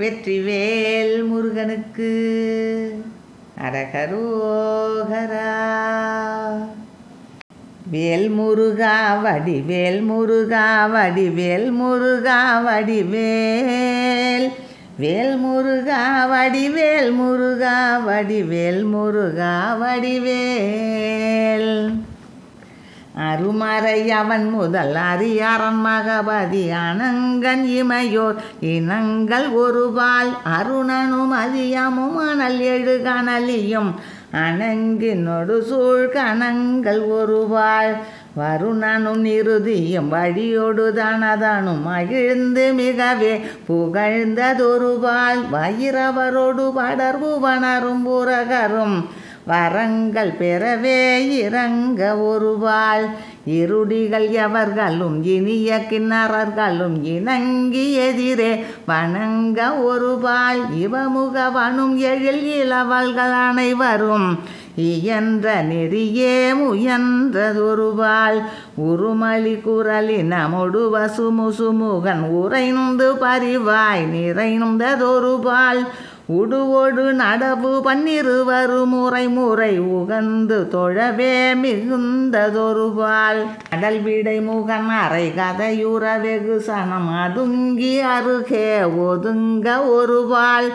வெற்றிவேல் முருகனுக்கு அரகரோகரா வேல் முருகா வடிவேல் முருகா வடிவேல் முருகா வடிவேல் வேல் முருகா வடிவேல் முருகா வடிவேல் முருகா வடிவேல் அருமறை அவன் முதல் அரியாரன் மகபதி அனங்கன் இமையோர் இனங்கள் ஒருவாள் அருணனும் அதியமும் அனல் எழுகனலியும் அணங்கினொடு சூழ் கணங்கள் ஒருவாள் வருணனும் இறுதியும் வழியோடு தனதனும் மகிழ்ந்து மிகவே புகழ்ந்ததொருவாள் வயிறவரோடு வணரும் புரகரும் வரங்கள் பெறவே இறங்க ஒருவாள் இருடிகள் எவர்களும் இனிய கிண்ணறர்களும் இணங்கி எதிரே வணங்க ஒருவாள் இவமுகவனும் எழில் இளவல்கள் அனைவரும் இயன்ற நெறியே முயன்றதொருவாள் உருமலி குரலினமொடு வசுமுசுமுகன் உறைந்து பரிவாய் நிறைந்ததொருவாள் உடுவோடு நடவு பன்னிருவரு முறை முறை உகந்து தொழவே மிகுந்ததொருவாள் கடல் விடை முகன் அரை கதையுற வெகு சனம் அதுங்கி அருகே ஒதுங்க ஒருவாள்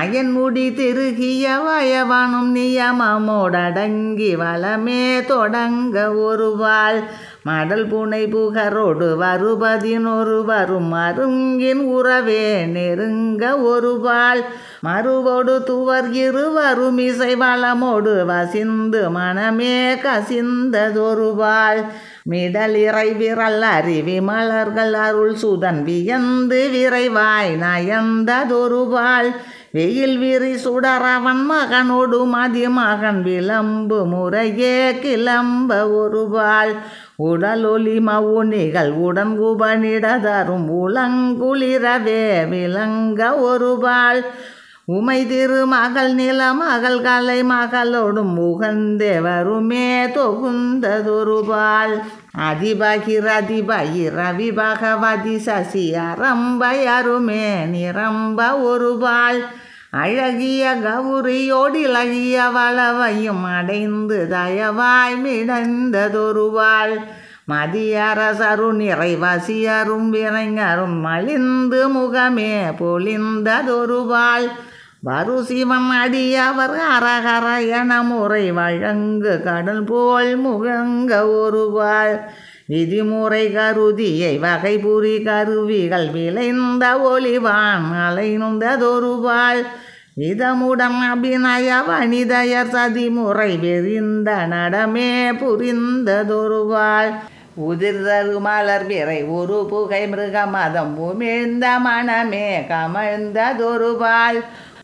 അയൻമുടി തിരുകിയ വയവണം നിയമമോടടങ്കി വലമേ തുടങ്ക ഒരുവാൾ മടൽ പുണൈ പുകറോട് വരുപതിനൊരു வரும் மருங்கின் உறவே നെരുങ്ക ஒருவாள் மறுவோடு துவர் இருவரும் இசை வளமோடு வசிந்து மனமே கசிந்ததொருவாள் மிடல் இறை விரல் அறிவி மலர்கள் அருள் சுதன் வியந்து விரைவாய் நயந்ததொருவாள் வெயில் வீறி சுடரவன் மகனோடு மதி மகன் விளம்பு முறையே கிளம்ப ஒருவாள் உடலொலி மவுனிகள் உடன் உபனிட தரும் உலங்குளிரவே விளங்க ஒருவாள் உமை திரு திருமகள் நிலம் காலை மகளோடும் முகந்தேவருமே பால் அதிபகிர் அதிபயிர் ரவி பகவதி சசி அரம்பை அருமே நிரம்ப ஒரு பால் அழகிய கௌரியோடு இழகிய வளவையும் அடைந்து தயவாய் மிடந்ததொரு மிடந்ததொருவாள் மதியரசரு நிறைவசியரும் விரைஞரும் மலிந்து முகமே பொழிந்ததொரு பொழிந்ததொருவாள் வரு சிவம் அடியவர் அரகர என முறை வழங்கு கடல் போல் முகங்க ஒரு வாழ் விதிமுறை கருதியை வகை புரி கருவிகள் விளைந்த ஒளிவான் வாழ் விதமுடம் அபிநய வனிதயர் சதிமுறை வெறிந்த நடமே புரிந்ததொரு வாழ் உதிர்தரு மலர் விரை ஒரு புகை மிருக மதம் உமிழ்ந்த மனமே கமழ்ந்ததொரு வாழ்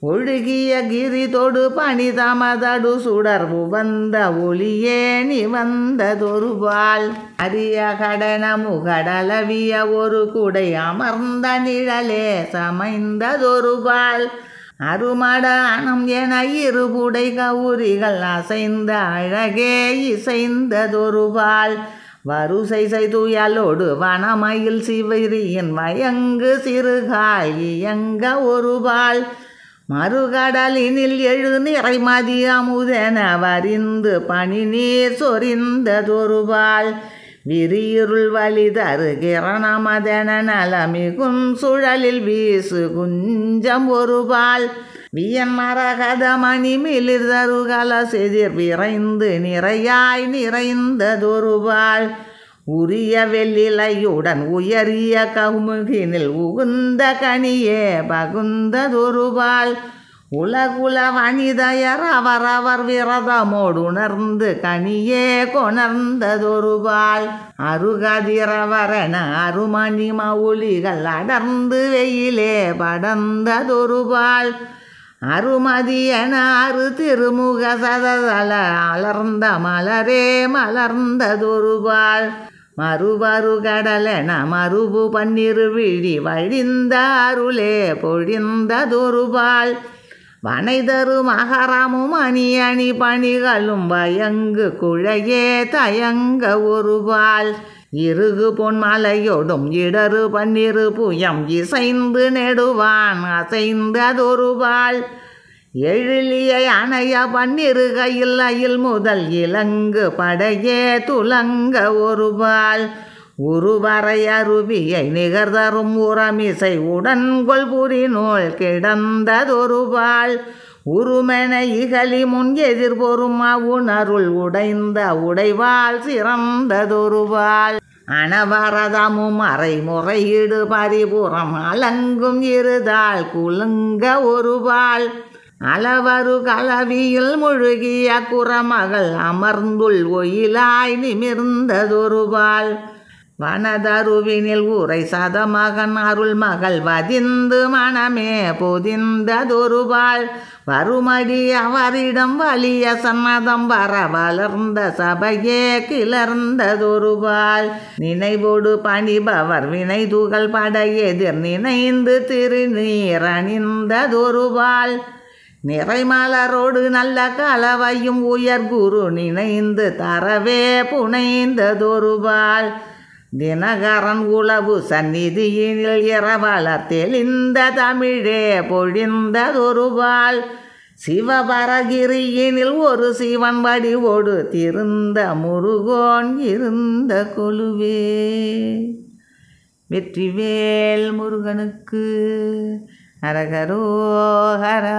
ஒழுகிய கிரி தொடு பணி தமதடு சுடர்வு வந்த ஒளியே வந்ததொரு நிவந்ததொருவாள் அரிய கடனமு கடலவிய ஒரு குடை அமர்ந்த நிழலே சமைந்ததொரு சமைந்ததொருவாள் அருமடானம் என இருபுடை கவுரிகள் அசைந்த அழகே இசைந்ததொரு இசைந்ததொருவாள் வருசை செய்துயலோடு வனமயில் சிவரியின் மயங்கு சிறுகாய் இயங்க ஒருவாள் மறுகடலினில் எழுது நிறை அமுதன வரிந்து பனி நீர் சொரிந்த தொருவாள் விரியுருள் வழி தருகிரணமதன நலமிகும் சுழலில் வீசு குஞ்சம் ஒருபால் வியன் மரகதமணி தருகல செதிர் விரைந்து நிறையாய் நிறைந்ததொருவாள் உரிய வெள்ளிலையுடன் உயரிய கவுமுகினில் உகுந்த கனியே பகுந்ததொருபால் உலகுல வனிதையர் அவரவர் விரதமோடு உணர்ந்து கனியே கொணர்ந்ததொருபால் அருகதிரவரன அருமணி மவுளிகள் அடர்ந்து வெயிலே படர்ந்ததொருபால் அருமதியன அரு திருமுக சததல அலர்ந்த மலரே மலர்ந்ததொருபால் மறுவாறு கடலென மறுபு பன்னிரு விழி வழிந்த அருளே பொழிந்த துருபால் வனைதரு மகரமும் அணி அணி பணிகளும் பயங்கு குழையே தயங்க ஒருபால் இருகு பொன் மலையோடும் இடரு பன்னிரு புயம் இசைந்து நெடுவான் அசைந்ததொருபால் எழிலியை அணைய கையில் அயில் முதல் இலங்கு படையே துலங்க ஒருபால் உருவரை அருவியை நிகர்தரும் உரமிசை உடன்கொள் நூல் கிடந்ததொருபால் உருமென இகலி முன் எதிர்பொறும் உணருள் உடைந்த உடைவாள் சிறந்ததொருவாள் அனவரதமும் அறைமுறையீடு பரிபுறம் அலங்கும் இருதாள் குலுங்க ஒருவாள் அளவரு கலவியில் முழுகிய குறமகள் அமர்ந்துள் ஒயிலாய் நிமிர்ந்ததொருகால் வனதருவினில் உரை சதமகன் அருள் மகள் வதிந்து மனமே பொதிந்ததொருபாள் வறுமடி அவரிடம் வலிய சன்னதம் வர வளர்ந்த சபையே கிளர்ந்ததொருபாள் நினைவோடு பணிபவர் வினை துகள் பட எதிர் நினைந்து திருநீரணிந்ததொருபாள் நிறைமலரோடு நல்ல கலவையும் உயர் குரு நினைந்து தரவே புனைந்ததொருபால் தினகரன் உளவு சந்நிதியினில் இரவலர் தெளிந்த தமிழே பொழிந்ததொருபால் சிவபரகிரியினில் ஒரு சிவன் வடிவோடு திருந்த முருகோன் இருந்த கொலுவே வெற்றிவேல் முருகனுக்கு ஹரஹரோ ஹரா